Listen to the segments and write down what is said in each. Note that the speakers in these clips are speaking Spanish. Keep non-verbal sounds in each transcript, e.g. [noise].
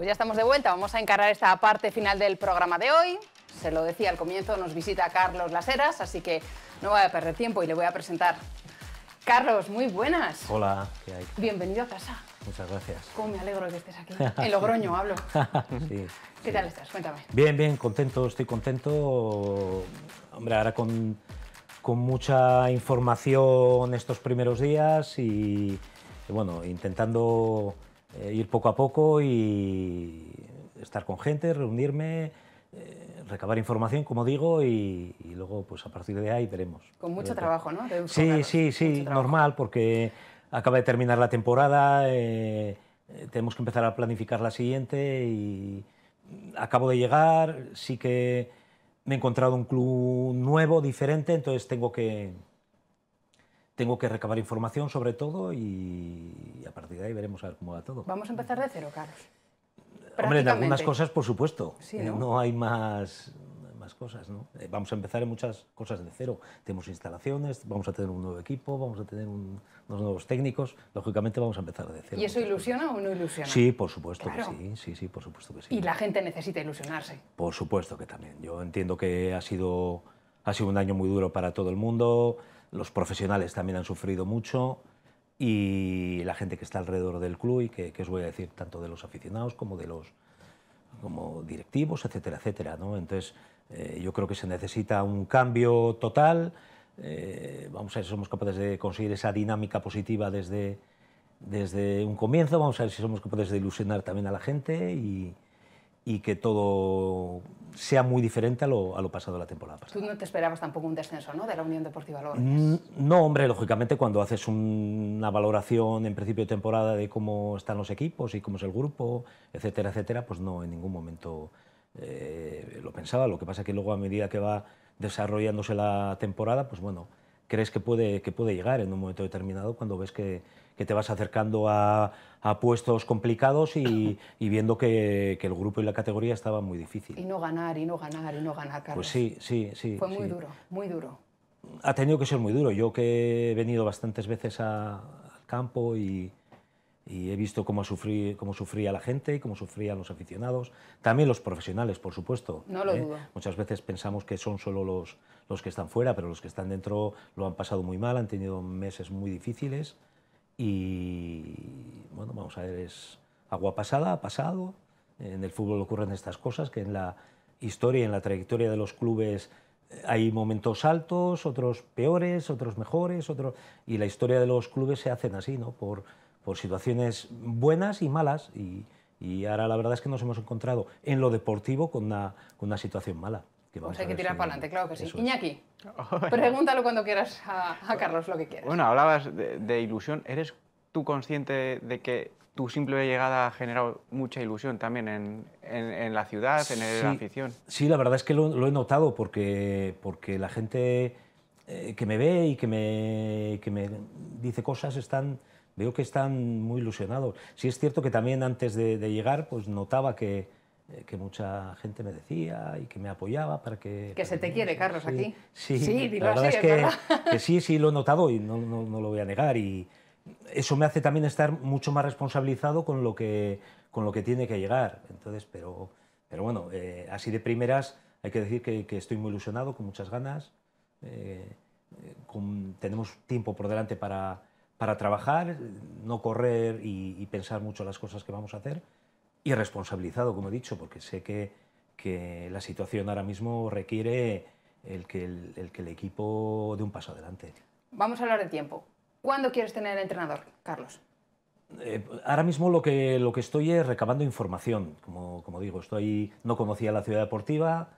Pues ya estamos de vuelta, vamos a encarar esta parte final del programa de hoy. Se lo decía al comienzo, nos visita Carlos Laseras, así que no voy a perder tiempo y le voy a presentar. Carlos, muy buenas. Hola, ¿qué hay? Bienvenido a casa. Muchas gracias. Cómo me alegro de que estés aquí. [laughs] En Logroño hablo. [laughs] ¿Qué tal estás? Cuéntame. Bien, bien, contento, estoy contento. Hombre, ahora con, mucha información estos primeros días y bueno, intentando eh, ir poco a poco y estar con gente, reunirme, eh, recabar información, como digo, y, luego pues a partir de ahí veremos. Con mucho trabajo, ¿no? sí, sí, sí, normal, porque acaba de terminar la temporada, eh, tenemos que empezar a planificar la siguiente y acabo de llegar, sí que me he encontrado un club nuevo, diferente, entonces tengo que tengo que recabar información sobre todo y a partir de ahí veremos cómo va todo. Vamos a empezar de cero, Carlos. Hombre, en algunas cosas, por supuesto. ¿eh? ¿no? hay más, más cosas. ¿no? Eh, vamos a empezar en muchas cosas de cero. Tenemos instalaciones, vamos a tener un nuevo equipo, vamos a tener unos nuevos técnicos. Lógicamente vamos a empezar de cero. ¿Y eso ilusiona o no ilusiona? Sí, por supuesto que sí, sí, sí, por supuesto que sí. Y la gente necesita ilusionarse. Por supuesto que también. Yo entiendo que ha sido, ha sido un año muy duro para todo el mundo los profesionales también han sufrido mucho y la gente que está alrededor del club y que, os voy a decir, tanto de los aficionados como de los como directivos, etcétera, etcétera. ¿no? Entonces, eh, yo creo que se necesita un cambio total. Eh, vamos a ver si somos capaces de conseguir esa dinámica positiva desde, desde un comienzo. Vamos a ver si somos capaces de ilusionar también a la gente y, y que todo sea muy diferente a lo, pasado de la temporada Tú no te esperabas tampoco un descenso de la Unión Deportiva mm, No, hombre, lógicamente cuando haces una valoración en principio de temporada de cómo están los equipos y cómo es el grupo, etcétera, etcétera, pues no, en ningún momento eh, lo pensaba. Lo que pasa es que luego a medida que va desarrollándose la temporada, pues bueno, crees que puede, que puede llegar en un momento determinado cuando ves que que te vas acercando a, puestos complicados y, viendo que, el grupo y la categoría estaban muy difíciles. Y no ganar, y no ganar, y no ganar, pues Carlos. Pues sí, sí, sí. Fue muy duro, muy duro. Ha tenido que ser muy duro. Yo que he venido bastantes veces al campo y, he visto cómo, sufría la gente y cómo sufrían los aficionados, también los profesionales, por supuesto. No lo ¿eh? dudo. Muchas veces pensamos que son solo los que están fuera, pero los que están dentro lo han pasado muy mal, han tenido meses muy difíciles y bueno, vamos a ver, es agua pasada, ha pasado. En el fútbol ocurren estas cosas, que en la historia, en la trayectoria de los clubes eh, hay momentos altos, otros peores, otros mejores, otros... y la historia de los clubes se hacen así, ¿no? Por, por situaciones buenas y malas. Y, ahora la verdad es que nos hemos encontrado en lo deportivo con una, con una situación mala. Pues hay que tirar para adelante, claro que sí. Iñaki, [laughs] pregúntalo cuando quieras a, Carlos lo que quieras. Bueno, hablabas de, ilusión. ¿Eres tú consciente de que tu simple llegada ha generado mucha ilusión también en, en, la ciudad, en la afición. Sí, la verdad es que lo, he notado porque, porque la gente eh, que me ve y que me, que me dice cosas están, veo que están muy ilusionados. Sí es cierto que también antes de, de llegar pues notaba que, eh, que mucha gente me decía y que me apoyaba para que... Que se te quiere, Carlos, aquí. Sí, sí la verdad es que, sí, sí, lo he notado y no, lo voy a negar. Y eso me hace también estar mucho más responsabilizado con lo que, con lo que tiene que llegar. Entonces, pero, pero bueno, eh, así de primeras hay que decir que, estoy muy ilusionado, con muchas ganas. Eh, tenemos tiempo por delante para, trabajar, no correr y pensar mucho las cosas que vamos a hacer y responsabilizado, como he dicho, porque sé que, que la situación ahora mismo requiere el que el, que el equipo dé un paso adelante. Vamos a hablar de tiempo. ¿Cuándo quieres tener entrenador, Carlos? Eh, ahora mismo lo que, lo que estoy es recabando información. Como, digo, estoy, no conocía la ciudad deportiva,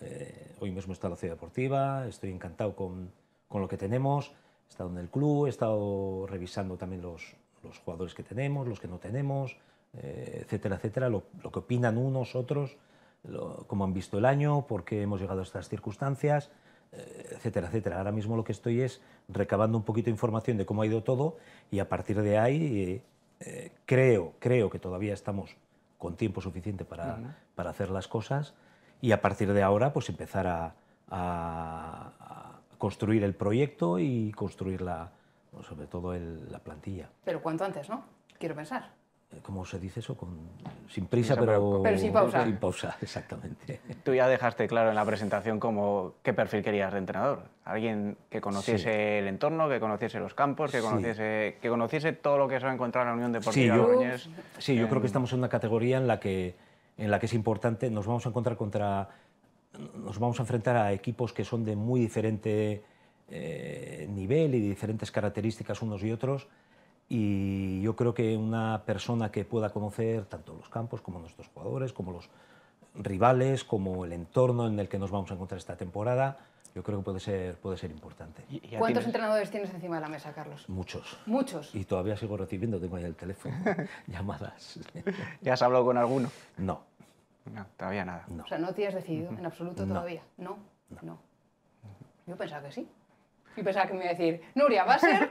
eh, hoy mismo está la ciudad deportiva, estoy encantado con, lo que tenemos, he estado en el club, he estado revisando también los, los jugadores que tenemos, los que no tenemos, eh, etcétera, etcétera, lo, que opinan unos, otros, lo, cómo han visto el año, por qué hemos llegado a estas circunstancias, eh, etcétera, etcétera. Ahora mismo lo que estoy es recabando un poquito de información de cómo ha ido todo y a partir de ahí eh, creo, creo que todavía estamos con tiempo suficiente para, hacer las cosas y a partir de ahora pues empezar a, construir el proyecto y construir la, sobre todo la plantilla. Pero cuanto antes, ¿no? Quiero pensar. ¿Cómo se dice eso? sin prisa, pero, sin pausa. [laughs] exactamente. Tú ya dejaste claro en la presentación cómo qué perfil querías de entrenador. Alguien que conociese el entorno, que conociese los campos, que conociese, que conociese todo lo que se va a encontrar en la Unión Deportiva sí, yo, Sí, yo creo que estamos en una categoría en la, que, en la que es importante. Nos vamos a encontrar contra. Nos vamos a enfrentar a equipos que son de muy diferente eh, nivel y de diferentes características unos y otros y yo creo que una persona que pueda conocer tanto los campos como nuestros jugadores, como los rivales, como el entorno en el que nos vamos a encontrar esta temporada, yo creo que puede ser, puede ser importante. ¿Cuántos entrenadores tienes encima de la mesa, Carlos? Muchos. Muchos. Y todavía sigo recibiendo, tengo ahí el teléfono, [laughs] llamadas. [laughs] ¿Ya has hablado con alguno? No. No, todavía nada. O sea, no te has decidido en absoluto todavía. No, no. no. Yo pensaba que sí. Y pensaba que me iba a decir, Nuria, va a ser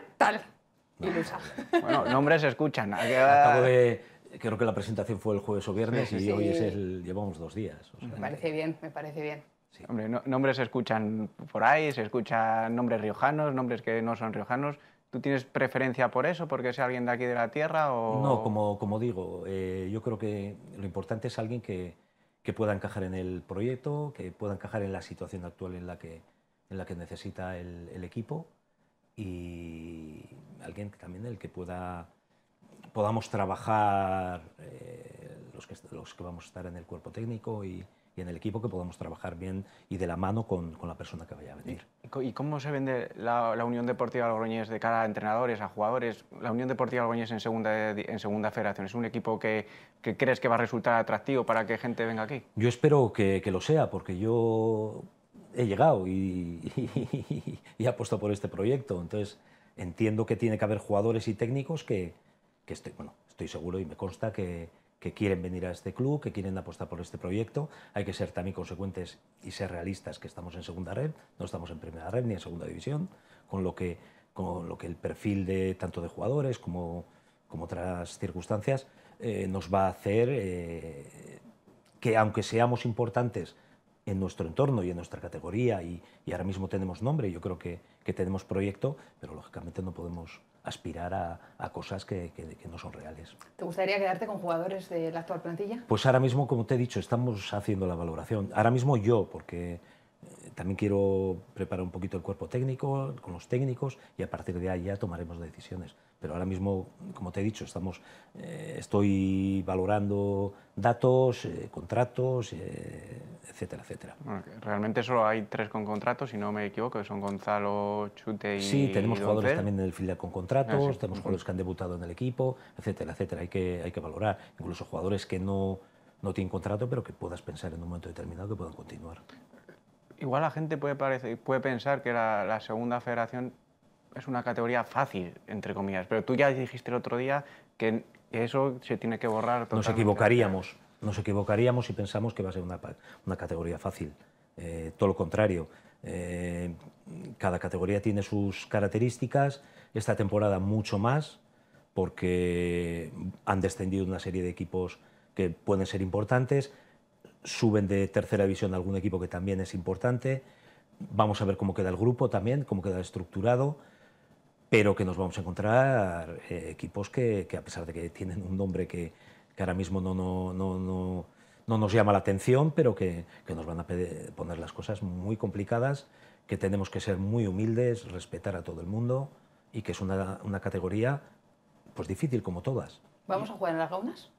[laughs] Bueno, nombres se escuchan. creo que la presentación fue el jueves o viernes y hoy es el, llevamos dos días. Me parece bien, me parece bien. Hombre, nombres se escuchan por ahí, se escuchan nombres riojanos, nombres que no son riojanos. ¿Tú tienes preferencia por eso, porque es alguien de aquí de la tierra? O... No, como, digo, eh, yo creo que lo importante es alguien que, que, pueda encajar en el proyecto, que pueda encajar en la situación actual en la que, en la que necesita el, el equipo y alguien también el que pueda, podamos trabajar, eh, los, que, los que vamos a estar en el cuerpo técnico y, en el equipo que podamos trabajar bien y de la mano con, con la persona que vaya a venir. ¿Y cómo se vende la, Unión Deportiva Logroñés de cara a entrenadores, a jugadores? La Unión Deportiva Logroñés en segunda, en segunda federación, ¿es un equipo que, que crees que va a resultar atractivo para que gente venga aquí? Yo espero que, que lo sea, porque yo he llegado y, [laughs] y, apuesto por este proyecto. Entonces, entiendo que tiene que haber jugadores y técnicos que, estoy, bueno, estoy seguro y me consta que, quieren venir a este club, que quieren apostar por este proyecto. Hay que ser también consecuentes y ser realistas que estamos en segunda red, no estamos en primera red ni en segunda división, con lo que, con lo que el perfil de tanto de jugadores como, como otras circunstancias eh, nos va a hacer eh, que aunque seamos importantes en nuestro entorno y en nuestra categoría y, ahora mismo tenemos nombre, yo creo que, tenemos proyecto, pero lógicamente no podemos aspirar a, cosas que, que, no son reales. ¿Te gustaría quedarte con jugadores de la actual plantilla? Pues ahora mismo, como te he dicho, estamos haciendo la valoración. Ahora mismo yo, porque eh, también quiero preparar un poquito el cuerpo técnico, con los técnicos, y a partir de ahí ya tomaremos decisiones pero ahora mismo, como te he dicho, estamos, eh, estoy valorando datos, eh, contratos, eh, etcétera, etcétera. realmente solo hay tres con contratos, si no me equivoco, que son Gonzalo, Chute y Sí, tenemos jugadores también en el filial con ah, contratos, tenemos jugadores que han debutado en el equipo, etcétera, etcétera. Hay que, hay que valorar, incluso jugadores que no, no tienen contrato, pero que puedas pensar en un momento determinado que puedan continuar. Igual la gente puede, puede pensar que la segunda federación es una categoría fácil, entre comillas, pero tú ya dijiste el otro día que eso se tiene que borrar. Nos equivocaríamos, nos equivocaríamos si pensamos que va a ser una, categoría fácil. Eh, todo lo contrario, eh, cada categoría tiene sus características, esta temporada mucho más, porque han descendido una serie de equipos que pueden ser importantes, suben de tercera división algún equipo que también es importante, vamos a ver cómo queda el grupo también, cómo queda estructurado pero que nos vamos a encontrar eh, equipos que, que, a pesar de que tienen un nombre que, ahora mismo no, no, no, no, nos llama la atención, pero que, que nos van a poner las cosas muy complicadas, que tenemos que ser muy humildes, respetar a todo el mundo y que es una, una categoría pues difícil como todas. ¿Vamos a jugar en las gaunas?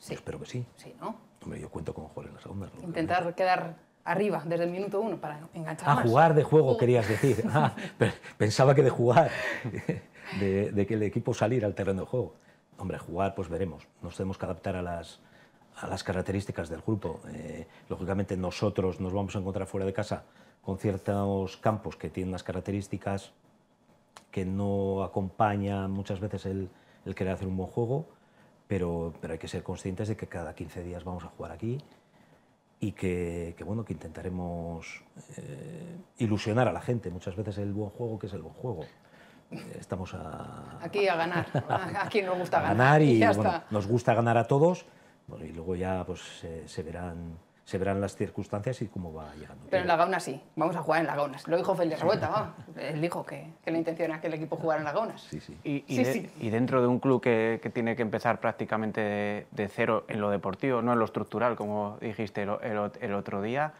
Sí. Yo espero que sí. Sí, ¿no? Hombre, yo cuento cómo jugar en las gaunas. Intentar quedar arriba, desde el minuto uno, para enganchar. A ah, jugar de juego, querías decir. [laughs] Ah, pensaba que de jugar, de, que el equipo saliera al terreno de juego. Hombre, jugar, pues veremos. Nos tenemos que adaptar a las, a las características del grupo. Eh, lógicamente nosotros nos vamos a encontrar fuera de casa con ciertos campos que tienen las características que no acompañan muchas veces el, el querer hacer un buen juego, pero, pero hay que ser conscientes de que cada 15 días vamos a jugar aquí y que, bueno, que intentaremos eh, ilusionar a la gente. Muchas veces el buen juego, que es el buen juego. Eh, estamos a, aquí a ganar, [laughs] aquí nos gusta ganar. ganar y, [laughs] nos gusta ganar a todos y luego ya pues, se verán se verán las circunstancias y cómo va llegando. Pero en la sí, vamos a jugar en la Lo dijo Félix Revuelta, va. Él dijo que, la intención era que el equipo jugara en la Sí, sí. Y, dentro de un club que, tiene que empezar prácticamente de, cero en lo deportivo, no en lo estructural, como dijiste el otro día,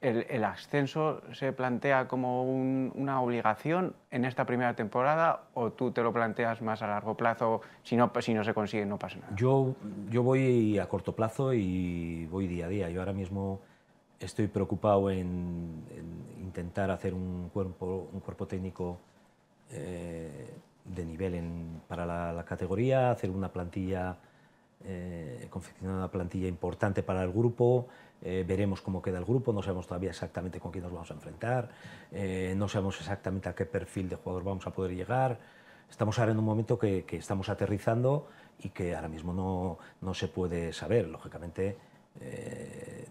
el, ascenso se plantea como una obligación en esta primera temporada o tú te lo planteas más a largo plazo, si no, si no se consigue no pasa nada? Yo, yo voy a corto plazo y voy día a día. Yo ahora mismo estoy preocupado en, intentar hacer un cuerpo, un cuerpo técnico eh, de nivel para la, categoría, hacer una plantilla eh, he una plantilla importante para el grupo. Eh, veremos cómo queda el grupo, no sabemos todavía exactamente con quién nos vamos a enfrentar, eh, no sabemos exactamente a qué perfil de jugador vamos a poder llegar. Estamos ahora en un momento que, estamos aterrizando y que ahora mismo no, no se puede saber. Lógicamente, eh,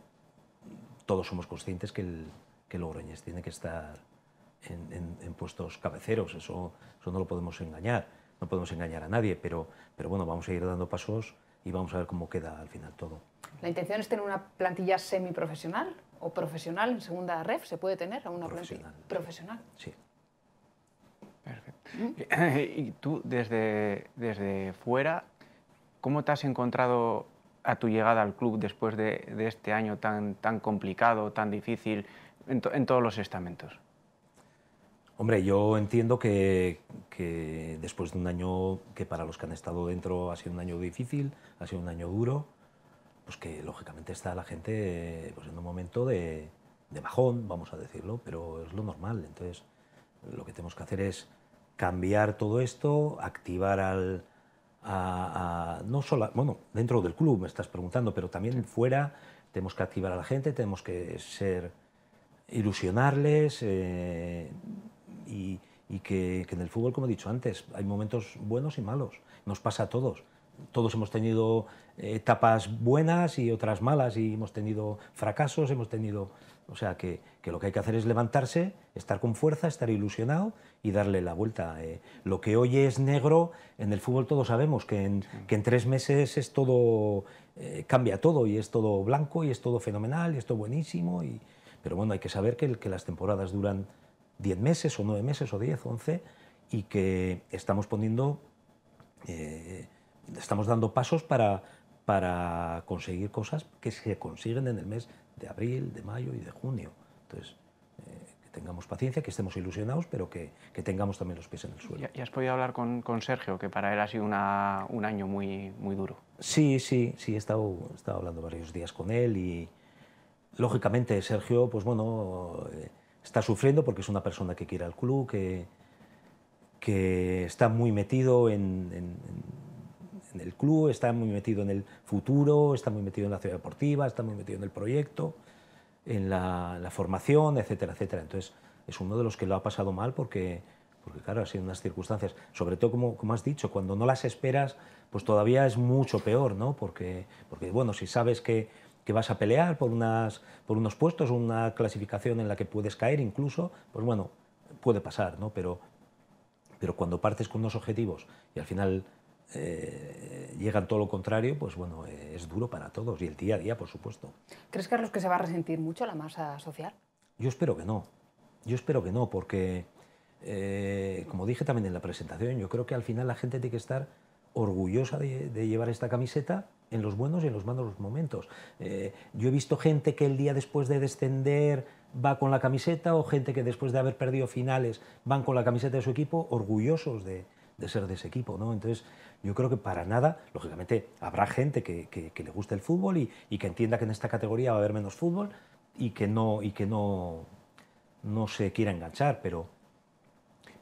todos somos conscientes que el, que Logroñez tiene que estar en, en, en, puestos cabeceros, eso, eso no lo podemos engañar, no podemos engañar a nadie, pero, pero bueno, vamos a ir dando pasos y vamos a ver cómo queda al final todo. ¿La intención es tener una plantilla semiprofesional o profesional en segunda ref? ¿Se puede tener a una plantilla profesional? Sí. Perfecto. ¿Mm? [laughs] Y tú, desde, desde fuera, ¿cómo te has encontrado a tu llegada al club después de, este año tan, tan complicado, tan difícil en todos los estamentos? Hombre, yo entiendo que, después de un año que para los que han estado dentro ha sido un año difícil, ha sido un año duro, pues que lógicamente está la gente eh, pues, en un momento de, bajón, vamos a decirlo, pero es lo normal. Entonces, lo que tenemos que hacer es cambiar todo esto, activar al, no solo, bueno, dentro del club me estás preguntando, pero también fuera tenemos que activar a la gente, tenemos que ser, ilusionarles, eh, y, que, en el fútbol, como he dicho antes, hay momentos buenos y malos. Nos pasa a todos. Todos hemos tenido eh, etapas buenas y otras malas y hemos tenido fracasos, hemos tenido... O sea, que, lo que hay que hacer es levantarse, estar con fuerza, estar ilusionado y darle la vuelta. Eh. lo que hoy es negro, en el fútbol todos sabemos que en, tres meses es todo, eh, cambia todo y es todo blanco y es todo fenomenal y es todo buenísimo. Y, pero bueno, hay que saber que las temporadas duran 10 meses o 9 meses o 10, 11, y que estamos poniendo, eh, estamos dando pasos para, para conseguir cosas que se consiguen en el mes de abril, de mayo y de junio. Entonces, eh, que tengamos paciencia, que estemos ilusionados, pero que, tengamos también los pies en el suelo. Y has podido hablar con, con Sergio, que para él ha sido un año muy, muy duro. Sí, sí, sí, he estado, he hablando varios días con él y, lógicamente, Sergio, pues bueno... Eh, está sufriendo porque es una persona que quiere al club, que, que está muy metido en, el club, está muy metido en el futuro, está muy metido en la ciudad deportiva, está muy metido en el proyecto, en la, la formación, etcétera, etcétera. Entonces, es uno de los que lo ha pasado mal porque, porque claro, ha sido unas circunstancias, sobre todo como, como, has dicho, cuando no las esperas, pues todavía es mucho peor, ¿no? Porque, porque bueno, si sabes que que vas a pelear por, unas, por unos puestos, una clasificación en la que puedes caer incluso, pues bueno, puede pasar, ¿no? Pero, pero cuando partes con unos objetivos y al final eh, llegan todo lo contrario, pues bueno, es duro para todos y el día a día, por supuesto. ¿Crees, Carlos, que se va a resentir mucho la masa social? Yo espero que no. Yo espero que no, porque, eh, como dije también en la presentación, yo creo que al final la gente tiene que estar orgullosa de, llevar esta camiseta en los buenos y en los malos momentos. Eh, yo he visto gente que el día después de descender va con la camiseta o gente que después de haber perdido finales van con la camiseta de su equipo orgullosos de, ser de ese equipo. ¿no? Entonces, yo creo que para nada, lógicamente, habrá gente que, le guste el fútbol y, y, que entienda que en esta categoría va a haber menos fútbol y que no, y que no, no se quiera enganchar, pero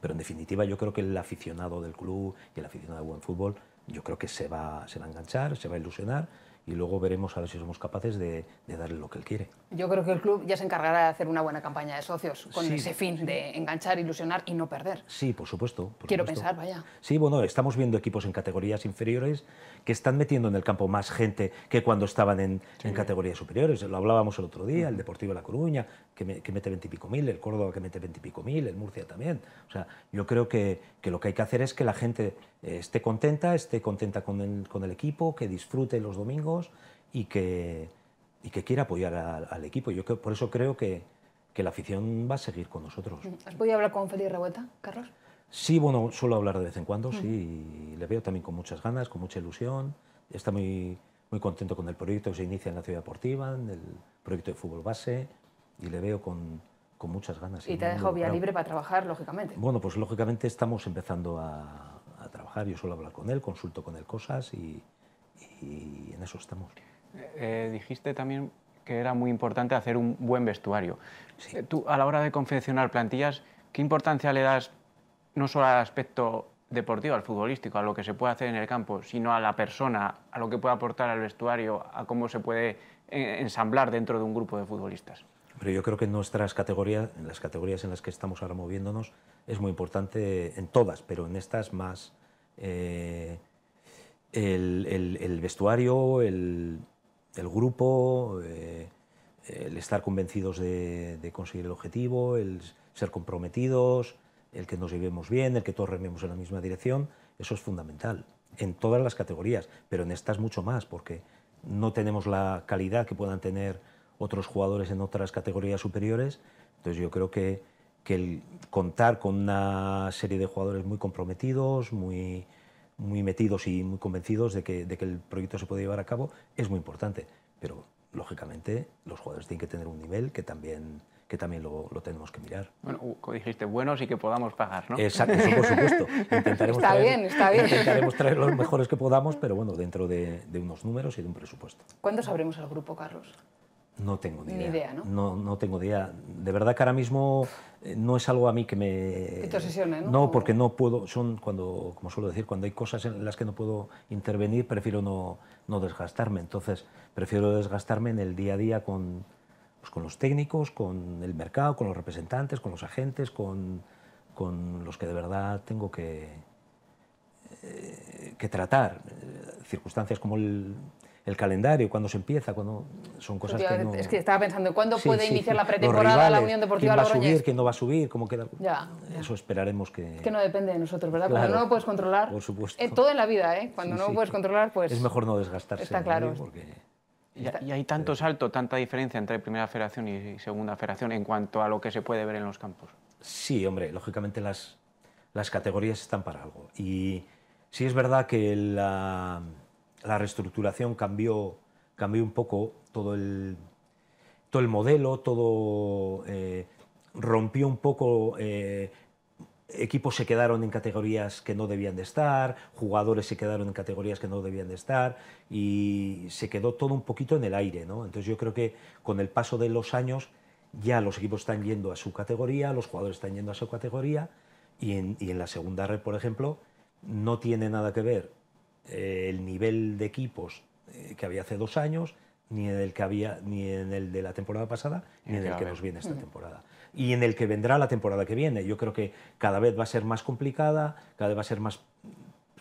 pero en definitiva yo creo que el aficionado del club y el aficionado de buen fútbol, yo creo que se va, se va a enganchar, se va a ilusionar y luego veremos a ver si somos capaces de, darle lo que él quiere. Yo creo que el club ya se encargará de hacer una buena campaña de socios con ese fin de enganchar, ilusionar y no perder. Sí, por supuesto. Quiero pensar, vaya. Sí, bueno, estamos viendo equipos en categorías inferiores que están metiendo en el campo más gente que cuando estaban en, en categorías superiores. Lo hablábamos el otro día, el Deportivo de La Coruña, que, mete veintipico mil, el Córdoba que mete veintipico mil, el Murcia también. O sea, yo creo que, que, lo que hay que hacer es que la gente eh, esté contenta, esté contenta con el, con el equipo, que disfrute los domingos y que, y que quiera apoyar al equipo. Yo por eso creo que, que la afición va a seguir con nosotros. Mm, ¿Has podido hablar con Felipe Revuelta, Carlos? Sí, bueno, suelo hablar de vez en cuando, mm. sí, y le veo también con muchas ganas, con mucha ilusión. Está muy, muy contento con el proyecto que se inicia en la ciudad deportiva, en el proyecto de fútbol base y le veo con, muchas ganas. Y te ha dejado vía libre para trabajar, lógicamente. Bueno, pues lógicamente estamos empezando a, trabajar. Yo suelo hablar con él, consulto con él cosas y, en eso estamos. Eh, eh, dijiste también que era muy importante hacer un buen vestuario. Eh, tú, a la hora de confeccionar plantillas, ¿qué importancia le das no solo al aspecto deportivo, al futbolístico, a lo que se puede hacer en el campo, sino a la persona, a lo que puede aportar al vestuario, a cómo se puede ensamblar dentro de un grupo de futbolistas? Pero yo creo que en nuestras categorías, en las categorías en las que estamos ahora moviéndonos, es muy importante en todas, pero en estas más eh, el, vestuario, el, grupo, eh, el estar convencidos de, de, conseguir el objetivo, el ser comprometidos, el que nos llevemos bien, el que todos rememos en la misma dirección, eso es fundamental en todas las categorías, pero en estas mucho más, porque no tenemos la calidad que puedan tener otros jugadores en otras categorías superiores. Entonces yo creo que, que el contar con una serie de jugadores muy comprometidos, muy, muy metidos y muy convencidos de que, de que el proyecto se puede llevar a cabo es muy importante. Pero lógicamente los jugadores tienen que tener un nivel que también que también lo, lo, tenemos que mirar. Bueno, como dijiste, buenos y que podamos pagar, ¿no? Exacto, eso por supuesto. [laughs] Intentaremos está bien, está bien. Intentaremos traer los mejores que podamos, pero bueno, dentro de, de unos números y de un presupuesto. ¿Cuándo sabremos el grupo, Carlos? No tengo ni, idea. ¿no? ¿no? tengo idea. De verdad que ahora mismo eh, no es algo a mí que me... Que te obsesione, ¿no? No, porque no puedo, son cuando, como suelo decir, cuando hay cosas en las que no puedo intervenir, prefiero no, no desgastarme. Entonces, prefiero desgastarme en el día a día con, pues, con los técnicos, con el mercado, con los representantes, con los agentes, con, con los que de verdad tengo que, eh, que tratar. Eh, circunstancias como el el calendario, cuándo se empieza, cuando son cosas que no... Es que estaba pensando, ¿cuándo puede iniciar la pretemporada la Unión Deportiva ¿Quién va a subir, quién no va a subir, cómo queda? Eso esperaremos que... que no depende de nosotros, ¿verdad? cuando no lo puedes controlar... Por supuesto. Eh, todo en la vida, ¿eh? Cuando no lo puedes controlar, pues... Es mejor no desgastarse. Está claro. Y, hay tanto salto, tanta diferencia entre Primera Federación y Segunda Federación en cuanto a lo que se puede ver en los campos. Sí, hombre, lógicamente las, las categorías están para algo. Y sí es verdad que la la reestructuración cambió, cambió un poco todo el, todo el modelo, todo eh, rompió un poco, eh, equipos se quedaron en categorías que no debían de estar, jugadores se quedaron en categorías que no debían de estar y se quedó todo un poquito en el aire. ¿no? Entonces yo creo que con el paso de los años ya los equipos están yendo a su categoría, los jugadores están yendo a su categoría y en la segunda red, por ejemplo, no tiene nada que ver eh, el nivel de equipos eh, que había hace dos años, ni en el que había, ni en el de la temporada pasada, ni en el que, nos viene esta temporada. Y en el que vendrá la temporada que viene. Yo creo que cada vez va a ser más complicada, cada vez va a ser más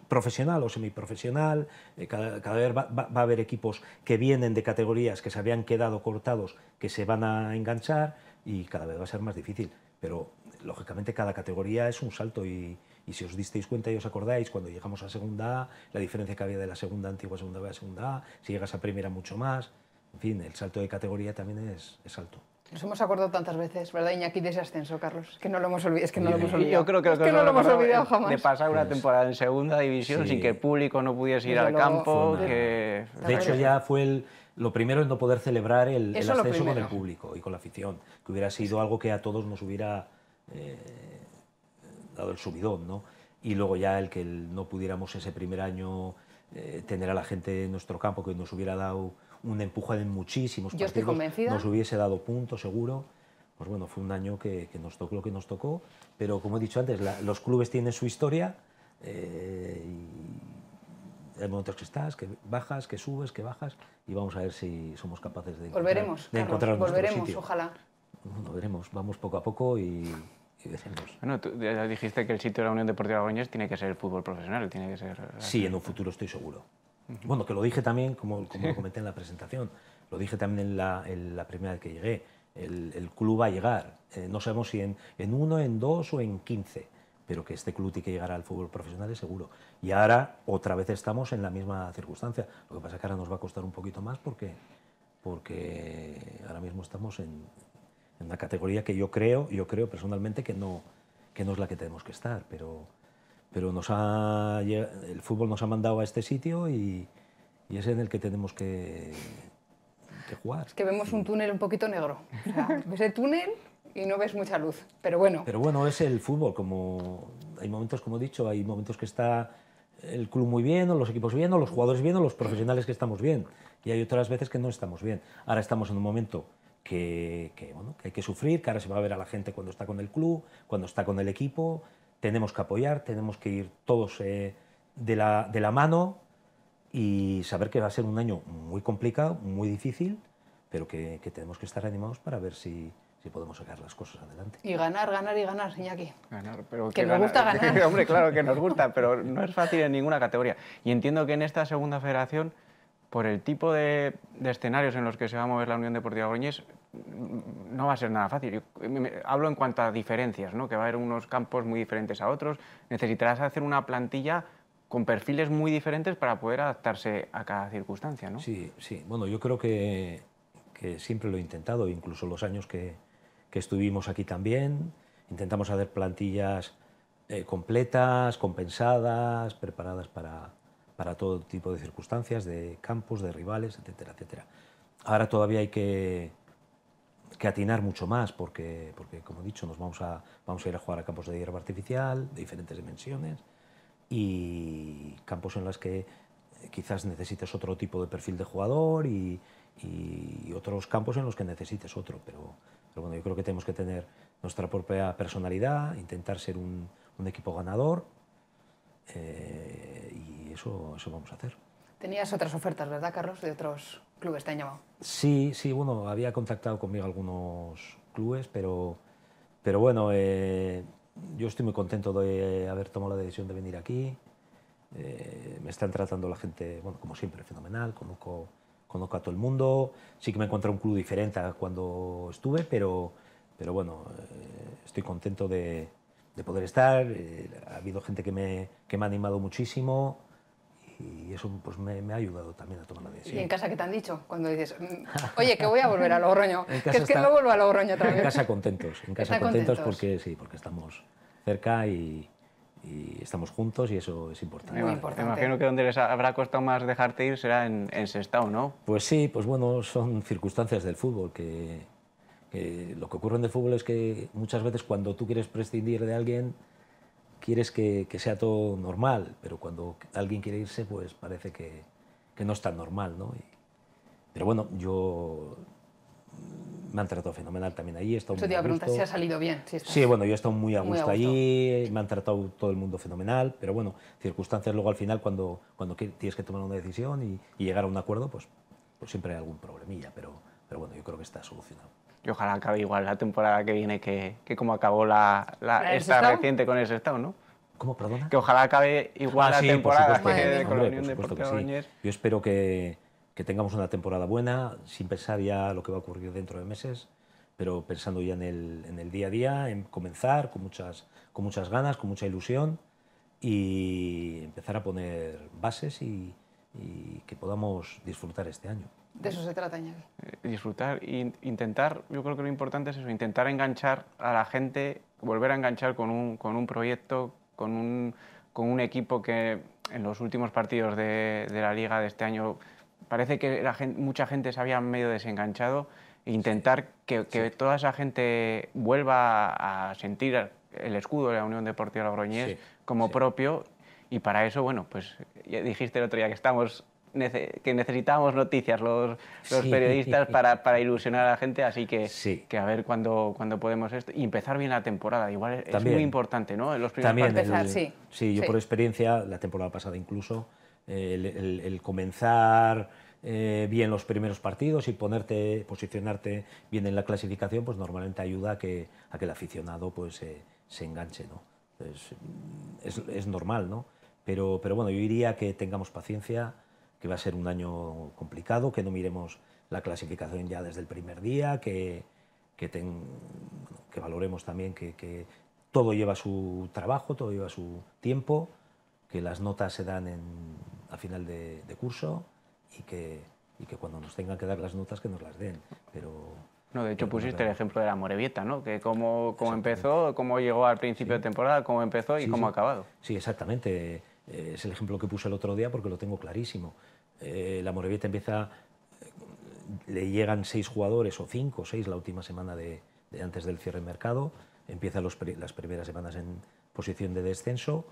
profesional o semiprofesional, eh, cada, cada vez va, va, a haber equipos que vienen de categorías que se habían quedado cortados, que se van a enganchar y cada vez va a ser más difícil. Pero lógicamente cada categoría es un salto y, si os disteis cuenta y os acordáis, cuando llegamos a segunda la diferencia que había de la segunda antigua segunda B a segunda A, si llegas a primera mucho más, en fin, el salto de categoría también es, es alto. Nos hemos acordado tantas veces, ¿verdad, Iñaki, de ese ascenso, Carlos? Que no lo hemos olvidado. Es que no lo hemos olvidado. Yo creo que, lo hemos olvidado jamás. De pasar una temporada en segunda división sin que el público no pudiese ir al campo. De hecho, ya fue lo primero en no poder celebrar el ascenso con el público y con la afición, que hubiera sido algo que a todos nos hubiera eh, dado el subidón, ¿no? Y luego ya el que no pudiéramos ese primer año eh, tener a la gente en nuestro campo que nos hubiera dado un empujón en muchísimos Yo nos hubiese dado puntos seguro. Pues bueno, fue un año que, nos tocó lo que nos tocó, pero como he dicho antes, los clubes tienen su historia eh, hay momentos que estás, que bajas, que subes, que bajas y vamos a ver si somos capaces de volveremos, de encontrar volveremos, ojalá. Bueno, veremos. Vamos poco a poco y, y Bueno, tú ya dijiste que el sitio de la Unión Deportiva Agoñes, tiene que ser el fútbol profesional, tiene que ser... Sí, en un futuro estoy seguro. Bueno, que lo dije también, como, lo comenté en la presentación, lo dije también en la, en primera vez que llegué, el, club va a llegar, eh, no sabemos si en, uno, en dos o en quince, pero que este club tiene que llegar al fútbol profesional es seguro. Y ahora otra vez estamos en la misma circunstancia, lo que pasa es que ahora nos va a costar un poquito más porque porque ahora mismo estamos en, en una categoría que yo creo, yo creo personalmente que no, que no es la que tenemos que estar, pero, pero nos ha, el fútbol nos ha mandado a este sitio y, y es en el que tenemos que, jugar. Es que vemos un túnel un poquito negro. ves el túnel y no ves mucha luz, pero bueno. Pero bueno, es el fútbol, como hay momentos, como he dicho, hay momentos que está el club muy bien, o los equipos bien, o los jugadores bien, o los profesionales que estamos bien. Y hay otras veces que no estamos bien. Ahora estamos en un momento que, hay que sufrir, que ahora se va a ver a la gente cuando está con el club, cuando está con el equipo, tenemos que apoyar, tenemos que ir todos eh, de, la, mano y saber que va a ser un año muy complicado, muy difícil, pero que, tenemos que estar animados para ver si, podemos sacar las cosas adelante. Y ganar, ganar y ganar, Iñaki. Ganar, pero que, que nos gusta ganar. [laughs] Hombre, claro que nos gusta, pero no es fácil en ninguna categoría. Y entiendo que en esta segunda federación por el tipo de, escenarios en los que se va a mover la Unión Deportiva Groñés, no va a ser nada fácil. hablo en cuanto a diferencias, ¿no? que va a haber unos campos muy diferentes a otros. Necesitarás hacer una plantilla con perfiles muy diferentes para poder adaptarse a cada circunstancia. Sí, sí. Bueno, yo creo que, siempre lo he intentado, incluso los años que, estuvimos aquí también. Intentamos hacer plantillas eh, completas, compensadas, preparadas para, para todo tipo de circunstancias, de campos, de rivales, etcétera, etcétera. Ahora todavía hay que, atinar mucho más porque, porque, como he dicho, nos vamos a, vamos a ir a jugar a campos de hierba artificial, de diferentes dimensiones y campos en los que quizás necesites otro tipo de perfil de jugador y, otros campos en los que necesites otro. Pero, pero, bueno, yo creo que tenemos que tener nuestra propia personalidad, intentar ser un equipo ganador eh, y eso, eso vamos a hacer. Tenías otras ofertas, ¿verdad, Carlos? De otros clubes, te han llamado. Sí, sí, bueno, había contactado conmigo algunos clubes, pero, pero bueno, eh, yo estoy muy contento de haber tomado la decisión de venir aquí. Eh, me están tratando la gente, bueno, como siempre, fenomenal, conozco, conozco a todo el mundo. Sí que me encontré un club diferente a cuando estuve, pero, pero bueno, estoy contento de, de poder estar. Eh, ha habido gente que me, que me ha animado muchísimo y eso pues, me, ha ayudado también a tomar la decisión. ¿Y en casa qué te han dicho? Cuando dices, mm, [laughs] oye, que voy a volver a Logroño, que es que no vuelvo a Logroño otra vez. En casa contentos, en casa contentos, porque sí, porque estamos cerca y, y estamos juntos y eso es importante. Me imagino que donde les habrá costado más dejarte ir será en, en Sestao, ¿no? Pues sí, pues bueno, son circunstancias del fútbol que, eh, lo que ocurre en el fútbol es que muchas veces cuando tú quieres prescindir de alguien, quieres que, sea todo normal, pero cuando alguien quiere irse, pues parece que, no es tan normal. ¿no? pero bueno, yo me han tratado fenomenal también ahí, te a si ha salido bien. sí, bueno, yo he estado muy a gusto, allí, me han tratado todo el mundo fenomenal, pero bueno, circunstancias luego al final cuando, cuando tienes que tomar una decisión y, y llegar a un acuerdo, pues, pues siempre hay algún problemilla, pero, pero bueno, yo creo que está solucionado y ojalá acabe igual la temporada que viene que, que como acabó la, esta reciente con ese estado, ¿no? ¿Cómo, perdona? Que ojalá acabe igual ah, la temporada que con Unión Deportiva Yo espero que, que, tengamos una temporada buena, sin pensar ya lo que va a ocurrir dentro de meses, pero pensando ya en el, en el día a día, en comenzar con muchas, con muchas ganas, con mucha ilusión y empezar a poner bases y que podamos disfrutar este año. De eso se trata, eh, Disfrutar e intentar, yo creo que lo importante es eso, intentar enganchar a la gente, volver a enganchar con un, con un proyecto, con un, con un equipo que en los últimos partidos de, de la liga de este año parece que la gente, mucha gente se había medio desenganchado. E intentar que, que toda esa gente vuelva a sentir el escudo de la Unión Deportiva Logroñés como propio y para eso, bueno, pues ya dijiste el otro día que estamos que necesitamos noticias los, periodistas [laughs] para, ilusionar a la gente, así que, que a ver cuándo, cuando podemos esto. empezar bien la temporada, igual es muy importante, ¿no? los primeros También, sí. Sí, yo por experiencia, la temporada pasada incluso, el, comenzar... Eh, bien los primeros partidos y ponerte, posicionarte bien en la clasificación, pues normalmente ayuda a que, a que el aficionado pues, eh, se enganche. ¿no? es, es, normal, ¿no? Pero, pero bueno, yo diría que tengamos paciencia, que va a ser un año complicado, que no miremos la clasificación ya desde el primer día, que, que, que valoremos también que, todo lleva su trabajo, todo lleva su tiempo, que las notas se dan en, a final de, curso y que, y que cuando nos tengan que dar las notas que nos las den. Pero, no, de hecho pusiste el ejemplo de la Morevieta, ¿no? Que cómo, cómo empezó, cómo llegó al principio de temporada, cómo empezó y cómo ha acabado. Sí, exactamente. Eh, es el ejemplo que puse el otro día porque lo tengo clarísimo. Eh, la Morevieta empieza, eh, le llegan seis jugadores o cinco o seis la última semana de, antes del cierre de mercado, empiezan las primeras semanas en posición de descenso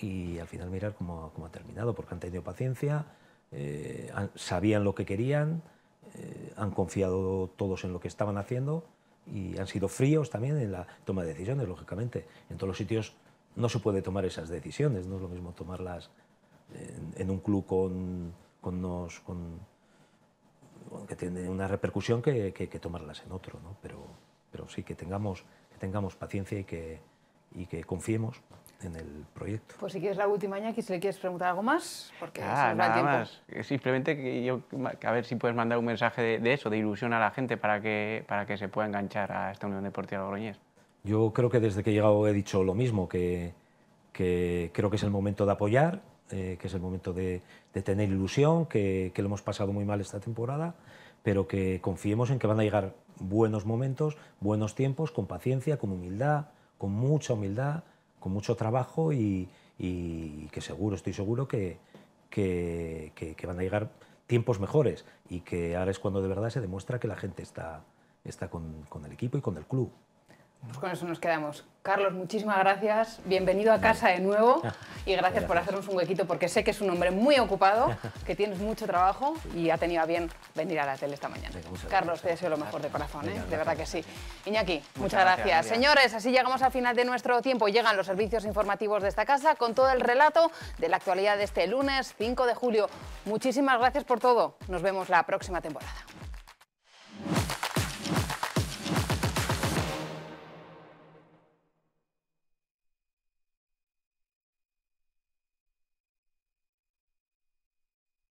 y al final mirar cómo, ha terminado, porque han tenido paciencia, eh, sabían lo que querían, han confiado todos en lo que estaban haciendo y han sido fríos también en la toma de decisiones, lógicamente. En todos los sitios no se puede tomar esas decisiones, no es lo mismo tomarlas en un club con con, que tiene una repercusión que, que, tomarlas en otro, ¿no? pero, pero sí que tengamos, que tengamos paciencia y que, y que confiemos en el proyecto. Pues si quieres la última, que si le quieres preguntar algo más, porque ah, nada más. Simplemente que yo, a ver si puedes mandar un mensaje de, eso, de ilusión a la gente para que, para que se pueda enganchar a esta Unión Deportiva Logroñés. Yo creo que desde que he llegado he dicho lo mismo, que, que creo que es el momento de apoyar, eh, que es el momento de, tener ilusión, que, lo hemos pasado muy mal esta temporada, pero que confiemos en que van a llegar buenos momentos, buenos tiempos, con paciencia, con humildad, con mucha humildad, con mucho trabajo y, que seguro, estoy seguro que, que, van a llegar tiempos mejores y que ahora es cuando de verdad se demuestra que la gente está, está con el equipo y con el club. Pues con eso nos quedamos. Carlos, muchísimas gracias. Bienvenido a casa de nuevo [laughs] y gracias por hacernos un huequito porque sé que es un hombre muy ocupado, [laughs] que tienes mucho trabajo y ha tenido a bien venir a la tele esta mañana. Carlos, te deseo lo mejor de corazón, ¿eh? de verdad que sí. Iñaki, muchas, gracias. Señores, así llegamos al final de nuestro tiempo. Llegan los servicios informativos de esta casa con todo el relato de la actualidad de este lunes 5 de julio. Muchísimas gracias por todo. Nos vemos la próxima temporada.